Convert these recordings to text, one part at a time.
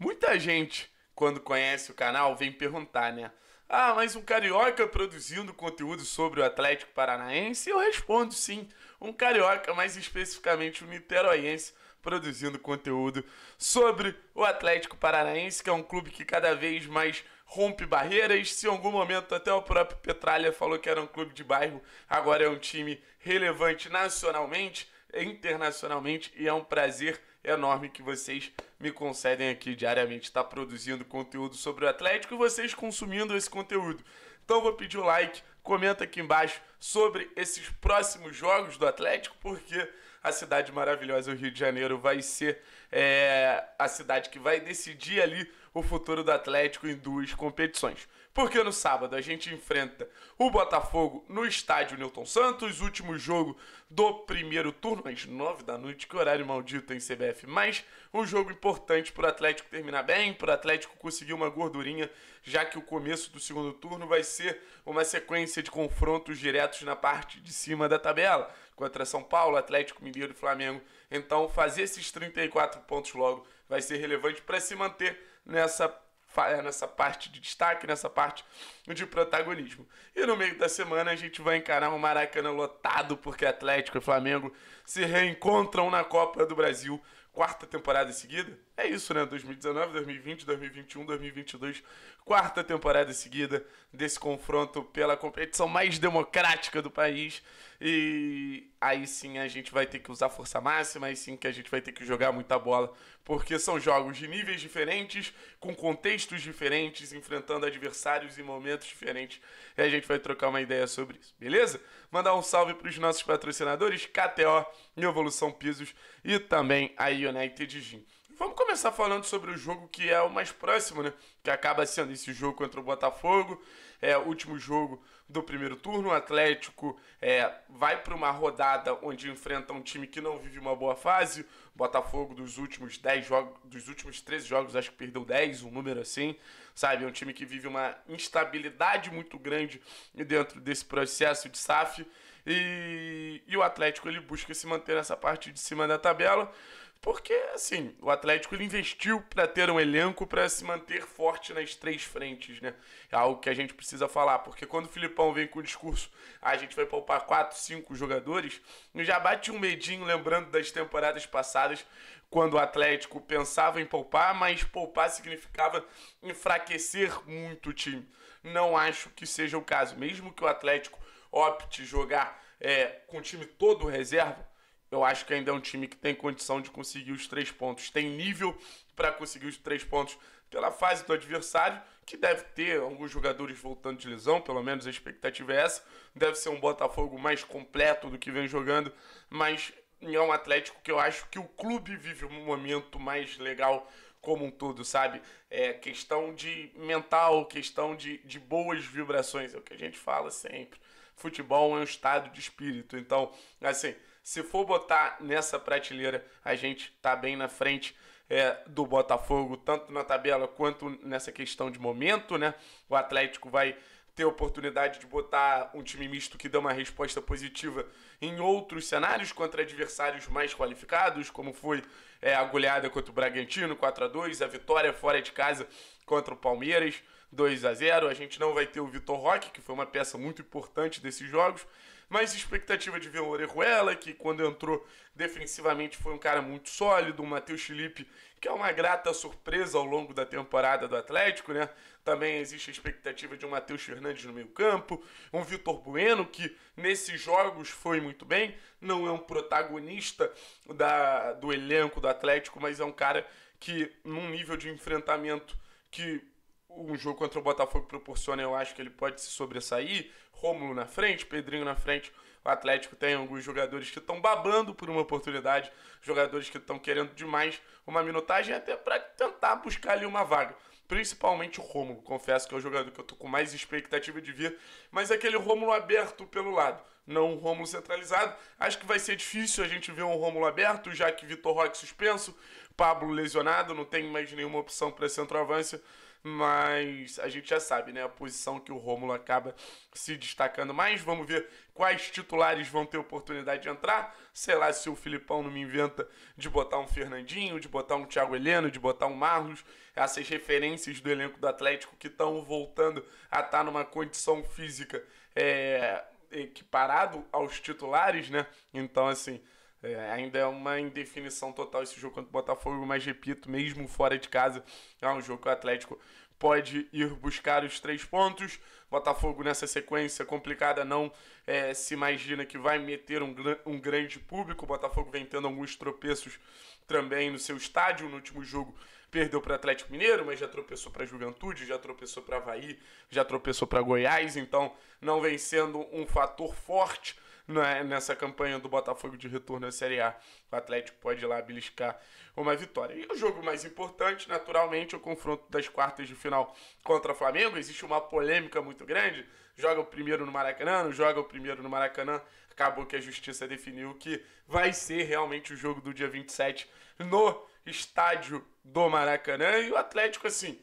Muita gente, quando conhece o canal, vem perguntar, né? Ah, mas um carioca produzindo conteúdo sobre o Atlético Paranaense? Eu respondo sim. Um carioca, mais especificamente um niteroiense, produzindo conteúdo sobre o Atlético Paranaense, que é um clube que cada vez mais rompe barreiras. Se em algum momento até o próprio Petralha falou que era um clube de bairro, agora é um time relevante nacionalmente, internacionalmente e é um prazer enorme que vocês me concedem aqui diariamente estar tá produzindo conteúdo sobre o Atlético e vocês consumindo esse conteúdo. Então vou pedir o um like, comenta aqui embaixo sobre esses próximos jogos do Atlético, porque a cidade maravilhosa, o Rio de Janeiro, vai ser é, a cidade que vai decidir ali o futuro do Atlético em duas competições. Porque no sábado a gente enfrenta o Botafogo no estádio Newton Santos, último jogo do primeiro turno, às 9 da noite, que horário maldito em CBF. Mas um jogo importante para o Atlético terminar bem, para o Atlético conseguir uma gordurinha, já que o começo do segundo turno vai ser uma sequência de confrontos diretos na parte de cima da tabela contra São Paulo, Atlético Mineiro e Flamengo. Então, fazer esses 34 pontos logo vai ser relevante para se manter nessa nessa parte de destaque, nessa parte de protagonismo. E no meio da semana a gente vai encarar um Maracanã lotado, porque Atlético e Flamengo se reencontram na Copa do Brasil, quarta temporada seguida. É isso, né? 2019, 2020, 2021, 2022, quarta temporada seguida desse confronto pela competição mais democrática do país. E aí sim a gente vai ter que usar força máxima, aí sim que a gente vai ter que jogar muita bola, porque são jogos de níveis diferentes, com contextos diferentes, enfrentando adversários em momentos diferentes. E a gente vai trocar uma ideia sobre isso, beleza? Mandar um salve para os nossos patrocinadores KTO, Evolução Pisos e também a United Gym. Vamos começar falando sobre o jogo que é o mais próximo, né? Que acaba sendo esse jogo contra o Botafogo. É o último jogo do primeiro turno. O Atlético é, vai para uma rodada onde enfrenta um time que não vive uma boa fase. O Botafogo dos últimos 10 jogos, dos últimos 13 jogos, acho que perdeu 10, um número assim. Sabe, é um time que vive uma instabilidade muito grande dentro desse processo de SAF. E, e o Atlético ele busca se manter nessa parte de cima da tabela. Porque, assim, o Atlético investiu para ter um elenco para se manter forte nas três frentes, né? É algo que a gente precisa falar. Porque quando o Filipão vem com o discurso, ah, a gente vai poupar quatro, cinco jogadores, já bate um medinho, lembrando das temporadas passadas, quando o Atlético pensava em poupar, mas poupar significava enfraquecer muito o time. Não acho que seja o caso. Mesmo que o Atlético opte jogar é, com o time todo reserva, eu acho que ainda é um time que tem condição de conseguir os três pontos. Tem nível para conseguir os três pontos pela fase do adversário, que deve ter alguns jogadores voltando de lesão, pelo menos a expectativa é essa. Deve ser um Botafogo mais completo do que vem jogando, mas é um Atlético que eu acho que o clube vive um momento mais legal como um todo, sabe? É questão de mental, questão de, de boas vibrações, é o que a gente fala sempre. Futebol é um estado de espírito, então, assim se for botar nessa prateleira, a gente tá bem na frente é, do Botafogo, tanto na tabela quanto nessa questão de momento, né? O Atlético vai ter oportunidade de botar um time misto que dê uma resposta positiva em outros cenários contra adversários mais qualificados, como foi é, a goleada contra o Bragantino, 4 a 2 a vitória fora de casa contra o Palmeiras, 2 a 0 A gente não vai ter o Vitor Roque, que foi uma peça muito importante desses jogos, mais expectativa de ver o Orejuela, que quando entrou defensivamente foi um cara muito sólido. O Matheus Felipe, que é uma grata surpresa ao longo da temporada do Atlético, né? Também existe a expectativa de um Matheus Fernandes no meio campo. Um Vitor Bueno, que nesses jogos foi muito bem. Não é um protagonista da, do elenco do Atlético, mas é um cara que, num nível de enfrentamento que um jogo contra o Botafogo proporciona, eu acho que ele pode se sobressair. Rômulo na frente, Pedrinho na frente. O Atlético tem alguns jogadores que estão babando por uma oportunidade, jogadores que estão querendo demais uma minutagem até para tentar buscar ali uma vaga. Principalmente o Rômulo, confesso que é o jogador que eu tô com mais expectativa de ver, mas aquele Rômulo aberto pelo lado, não um Rômulo centralizado. Acho que vai ser difícil a gente ver um Rômulo aberto, já que Vitor Roque suspenso, Pablo lesionado, não tem mais nenhuma opção para centroavância. Mas a gente já sabe, né? A posição que o Rômulo acaba se destacando mais. Vamos ver quais titulares vão ter oportunidade de entrar. Sei lá se o Filipão não me inventa de botar um Fernandinho, de botar um Thiago Heleno, de botar um Marlos. Essas referências do elenco do Atlético que estão voltando a estar tá numa condição física é, equiparado aos titulares, né? Então, assim, é, ainda é uma indefinição total esse jogo contra o Botafogo, mas repito, mesmo fora de casa, é um jogo que o Atlético pode ir buscar os três pontos. Botafogo nessa sequência complicada não é, se imagina que vai meter um, um grande público. O Botafogo vem tendo alguns tropeços também no seu estádio. No último jogo perdeu para Atlético Mineiro, mas já tropeçou para Juventude, já tropeçou para Havaí, já tropeçou para Goiás. Então não vem sendo um fator forte na, é nessa campanha do Botafogo de retorno à Série A. O Atlético pode ir lá beliscar uma vitória. E o jogo mais importante, naturalmente, é o confronto das quartas de final contra o Flamengo. Existe uma polêmica muito grande. Joga o primeiro no Maracanã, não joga o primeiro no Maracanã. Acabou que a justiça definiu que vai ser realmente o jogo do dia 27 no estádio do Maracanã. E o Atlético, assim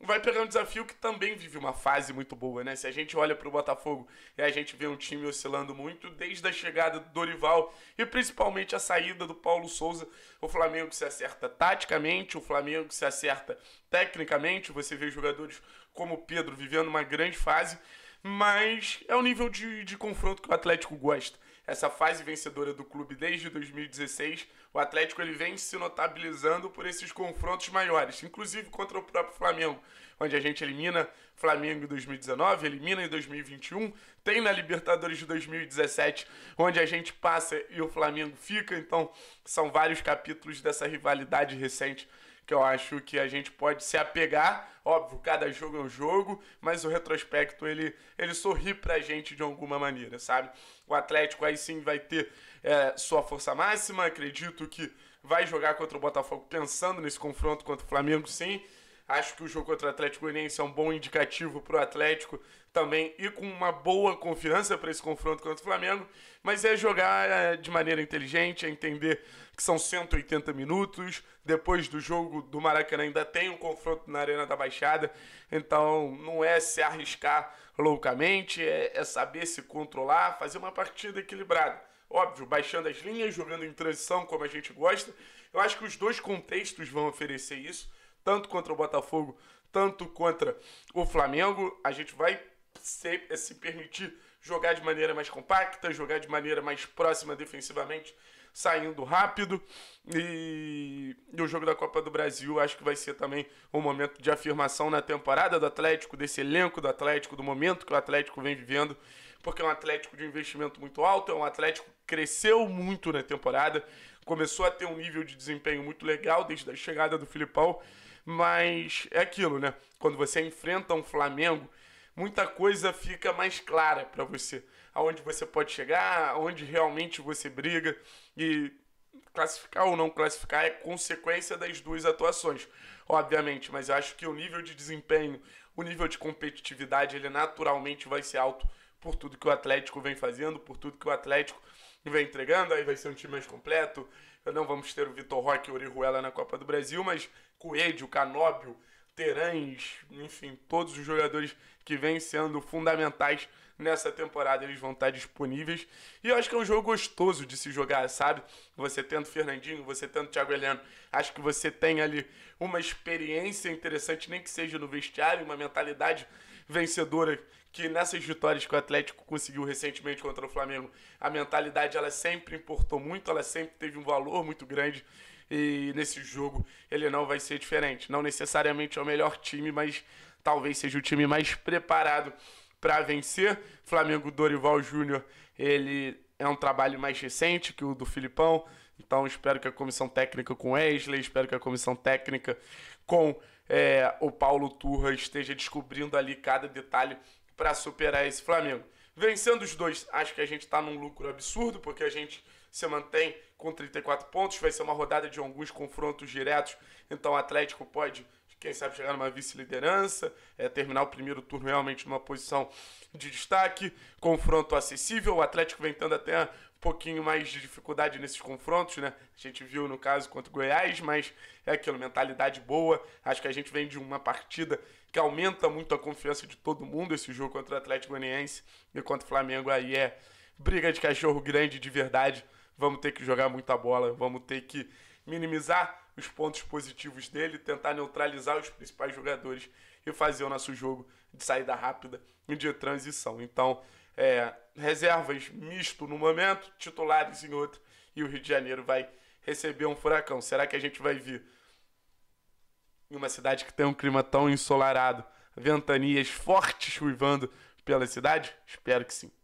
vai pegar um desafio que também vive uma fase muito boa, né? Se a gente olha para o Botafogo e a gente vê um time oscilando muito desde a chegada do Dorival e principalmente a saída do Paulo Souza, o Flamengo se acerta taticamente, o Flamengo se acerta tecnicamente, você vê jogadores como o Pedro vivendo uma grande fase, mas é o nível de, de confronto que o Atlético gosta essa fase vencedora do clube desde 2016, o Atlético ele vem se notabilizando por esses confrontos maiores, inclusive contra o próprio Flamengo, onde a gente elimina Flamengo em 2019, elimina em 2021, tem na Libertadores de 2017, onde a gente passa e o Flamengo fica, então são vários capítulos dessa rivalidade recente que eu acho que a gente pode se apegar. Óbvio, cada jogo é um jogo, mas o retrospecto ele, ele sorri pra gente de alguma maneira, sabe? O Atlético aí sim vai ter é, sua força máxima, acredito que vai jogar contra o Botafogo pensando nesse confronto contra o Flamengo, sim. Acho que o jogo contra o Atlético Goianiense é um bom indicativo para o Atlético também e com uma boa confiança para esse confronto contra o Flamengo, mas é jogar é, de maneira inteligente, é entender que são 180 minutos, depois do jogo do Maracanã ainda tem um confronto na Arena da Baixada, então não é se arriscar loucamente, é, é saber se controlar, fazer uma partida equilibrada. Óbvio, baixando as linhas, jogando em transição como a gente gosta. Eu acho que os dois contextos vão oferecer isso, tanto contra o Botafogo, tanto contra o Flamengo. A gente vai se, se permitir jogar de maneira mais compacta, jogar de maneira mais próxima defensivamente, saindo rápido. E, e o jogo da Copa do Brasil acho que vai ser também um momento de afirmação na temporada do Atlético, desse elenco do Atlético, do momento que o Atlético vem vivendo, porque é um Atlético de investimento muito alto, é um Atlético que cresceu muito na temporada, começou a ter um nível de desempenho muito legal desde a chegada do Filipão. Mas é aquilo, né? Quando você enfrenta um Flamengo muita coisa fica mais clara para você. Aonde você pode chegar, aonde realmente você briga e classificar ou não classificar é consequência das duas atuações, obviamente, mas eu acho que o nível de desempenho, o nível de competitividade, ele naturalmente vai ser alto por tudo que o Atlético vem fazendo, por tudo que o Atlético vem entregando, aí vai ser um time mais completo. Não vamos ter o Vitor Roque e o Orihuela na Copa do Brasil, mas Coelho, Canóbio, Terãs, enfim, todos os jogadores que vêm sendo fundamentais nessa temporada, eles vão estar disponíveis. E eu acho que é um jogo gostoso de se jogar, sabe? Você tendo Fernandinho, você tendo Thiago Heleno, acho que você tem ali uma experiência interessante, nem que seja no vestiário, uma mentalidade vencedora que nessas vitórias que o Atlético conseguiu recentemente contra o Flamengo, a mentalidade ela sempre importou muito, ela sempre teve um valor muito grande. E nesse jogo ele não vai ser diferente. Não necessariamente é o melhor time, mas talvez seja o time mais preparado para vencer. Flamengo Dorival Júnior, ele é um trabalho mais recente que o do Filipão. Então espero que a comissão técnica com Wesley, espero que a comissão técnica com é, o Paulo Turra esteja descobrindo ali cada detalhe para superar esse Flamengo. Vencendo os dois, acho que a gente está num lucro absurdo, porque a gente se mantém com 34 pontos. Vai ser uma rodada de alguns confrontos diretos, então o Atlético pode, quem sabe, chegar numa vice-liderança, é, terminar o primeiro turno realmente numa posição de destaque. Confronto acessível, o Atlético vem tendo até um pouquinho mais de dificuldade nesses confrontos, né? A gente viu no caso contra o Goiás, mas é aquilo, mentalidade boa. Acho que a gente vem de uma partida que aumenta muito a confiança de todo mundo. Esse jogo contra o Atlético Goianiense e contra o Flamengo aí é briga de cachorro grande de verdade. Vamos ter que jogar muita bola, vamos ter que minimizar os pontos positivos dele, tentar neutralizar os principais jogadores e fazer o nosso jogo de saída rápida e de transição. Então, é, reservas misto no momento, titulares em outro, e o Rio de Janeiro vai receber um furacão. Será que a gente vai vir em uma cidade que tem um clima tão ensolarado, ventanias fortes chuivando pela cidade? Espero que sim.